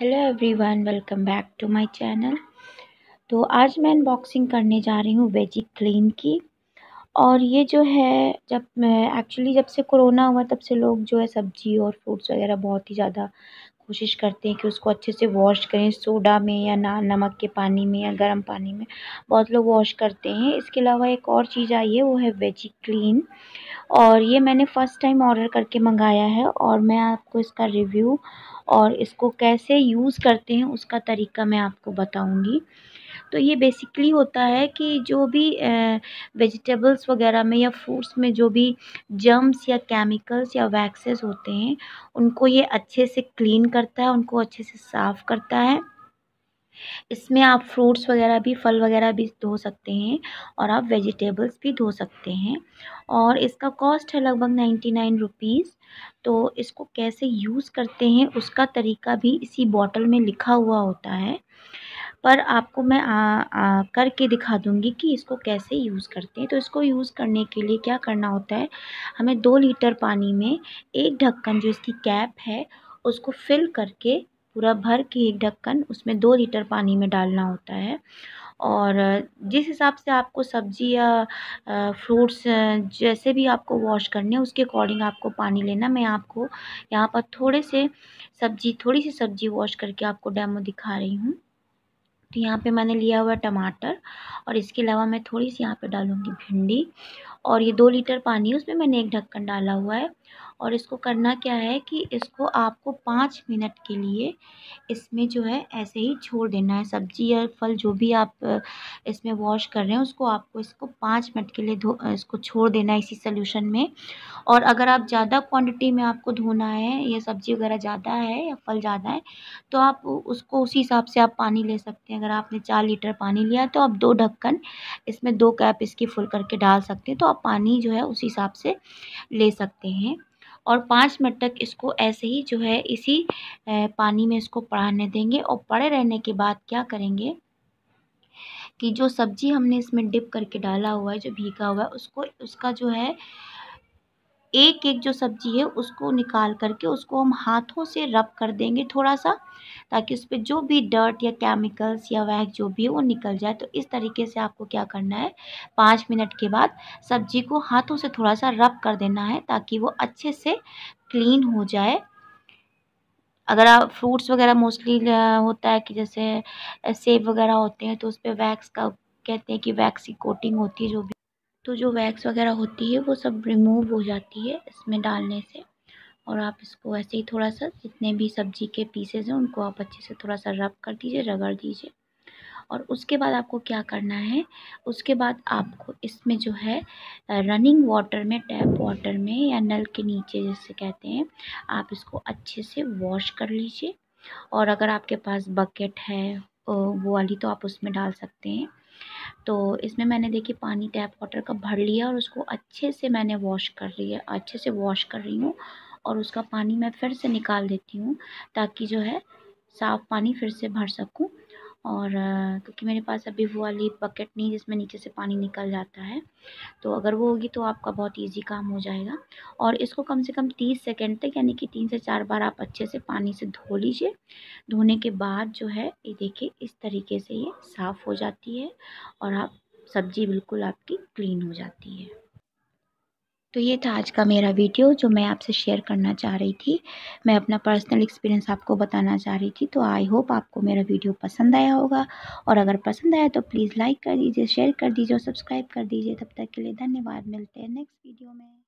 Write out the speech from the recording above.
hello everyone welcome back to my channel तो आज मैं अनबॉक्सिंग करने जा रही हूँ वेजी क्लीन की और ये जो है जब एक्चुअली जब से कोरोना हुआ तब से लोग जो है सब्जी और फ्रूट्स वगैरह बहुत ही ज़्यादा कोशिश करते हैं कि उसको अच्छे से वॉश करें सोडा में या ना नमक के पानी में या गर्म पानी में बहुत लोग वॉश करते हैं इसके अलावा एक और चीज़ आई है वो है वेजी क्लीन और ये मैंने फ़र्स्ट टाइम ऑर्डर करके मंगाया है और मैं आपको इसका रिव्यू और इसको कैसे यूज़ करते हैं उसका तरीका मैं आपको बताऊंगी तो ये बेसिकली होता है कि जो भी वेजिटेबल्स वगैरह में या फ्रूट्स में जो भी जर्म्स या केमिकल्स या वैक्सेस होते हैं उनको ये अच्छे से क्लीन करता है उनको अच्छे से साफ़ करता है इसमें आप फ्रूट्स वगैरह भी फल वगैरह भी धो सकते हैं और आप वेजिटेबल्स भी धो सकते हैं और इसका कॉस्ट है लगभग नाइन्टी नाइन रुपीज़ तो इसको कैसे यूज़ करते हैं उसका तरीका भी इसी बॉटल में लिखा हुआ होता है पर आपको मैं आ, आ, करके दिखा दूंगी कि इसको कैसे यूज़ करते हैं तो इसको यूज़ करने के लिए क्या करना होता है हमें दो लीटर पानी में एक ढक्कन जो इसकी कैप है उसको फिल करके पूरा भर के एक ढक्कन उसमें दो लीटर पानी में डालना होता है और जिस हिसाब से आपको सब्ज़ी या फ्रूट्स जैसे भी आपको वॉश करने हैं उसके अकॉर्डिंग आपको पानी लेना मैं आपको यहाँ पर थोड़े से सब्ज़ी थोड़ी सी सब्ज़ी वॉश करके आपको डेमो दिखा रही हूँ तो यहाँ पे मैंने लिया हुआ टमाटर और इसके अलावा मैं थोड़ी सी यहाँ पे डालूँगी भिंडी और ये दो लीटर पानी है उसमें मैंने एक ढक्कन डाला हुआ है और इसको करना क्या है कि इसको आपको पाँच मिनट के लिए इसमें जो है ऐसे ही छोड़ देना है सब्ज़ी या फल जो भी आप इसमें वॉश कर रहे हैं उसको आपको इसको पाँच मिनट के लिए धो इसको छोड़ देना है इसी सल्यूशन में और अगर आप ज़्यादा क्वांटिटी में आपको धोना है या सब्ज़ी वगैरह ज़्यादा है या फल ज़्यादा है तो आप उसको उसी हिसाब से आप पानी ले सकते हैं अगर आपने चार लीटर पानी लिया तो आप दो ढक्कन इसमें दो कैप इसकी फुल करके डाल सकते हैं तो आप पानी जो है उसी हिसाब से ले सकते हैं और पाँच मिनट तक इसको ऐसे ही जो है इसी पानी में इसको पढ़ाने देंगे और पड़े रहने के बाद क्या करेंगे कि जो सब्ज़ी हमने इसमें डिप करके डाला हुआ है जो भीगा हुआ है उसको उसका जो है एक एक जो सब्जी है उसको निकाल करके उसको हम हाथों से रब कर देंगे थोड़ा सा ताकि उस पर जो भी डर्ट या केमिकल्स या वैक्स जो भी है वो निकल जाए तो इस तरीके से आपको क्या करना है पाँच मिनट के बाद सब्जी को हाथों से थोड़ा सा रब कर देना है ताकि वो अच्छे से क्लीन हो जाए अगर आप फ्रूट्स वगैरह मोस्टली होता है कि जैसे सेब वगैरह होते हैं तो उस पर वैक्स का कहते हैं कि वैक्स की कोटिंग होती है जो भी तो जो वैक्स वगैरह होती है वो सब रिमूव हो जाती है इसमें डालने से और आप इसको ऐसे ही थोड़ा सा जितने भी सब्जी के पीसेज हैं उनको आप अच्छे से थोड़ा सा रब कर दीजिए रगड़ दीजिए और उसके बाद आपको क्या करना है उसके बाद आपको इसमें जो है रनिंग वाटर में टैप वाटर में या नल के नीचे जैसे कहते हैं आप इसको अच्छे से वॉश कर लीजिए और अगर आपके पास बकेट है वो वाली तो आप उसमें डाल सकते हैं तो इसमें मैंने देखिए पानी टैप वाटर का भर लिया और उसको अच्छे से मैंने वॉश कर लिया अच्छे से वॉश कर रही हूँ और उसका पानी मैं फिर से निकाल देती हूँ ताकि जो है साफ़ पानी फिर से भर सकूँ और क्योंकि मेरे पास अभी वो वाली बकेट नहीं जिसमें नीचे से पानी निकल जाता है तो अगर वो होगी तो आपका बहुत इजी काम हो जाएगा और इसको कम से कम तीस सेकेंड तक यानी कि तीन से चार बार आप अच्छे से पानी से धो लीजिए धोने के बाद जो है ये देखिए इस तरीके से ये साफ़ हो जाती है और आप सब्ज़ी बिल्कुल आपकी क्लीन हो जाती है तो ये था आज का मेरा वीडियो जो मैं आपसे शेयर करना चाह रही थी मैं अपना पर्सनल एक्सपीरियंस आपको बताना चाह रही थी तो आई होप आपको मेरा वीडियो पसंद आया होगा और अगर पसंद आया तो प्लीज़ लाइक कर दीजिए शेयर कर दीजिए और सब्सक्राइब कर दीजिए तब तक के लिए धन्यवाद मिलते हैं नेक्स्ट वीडियो में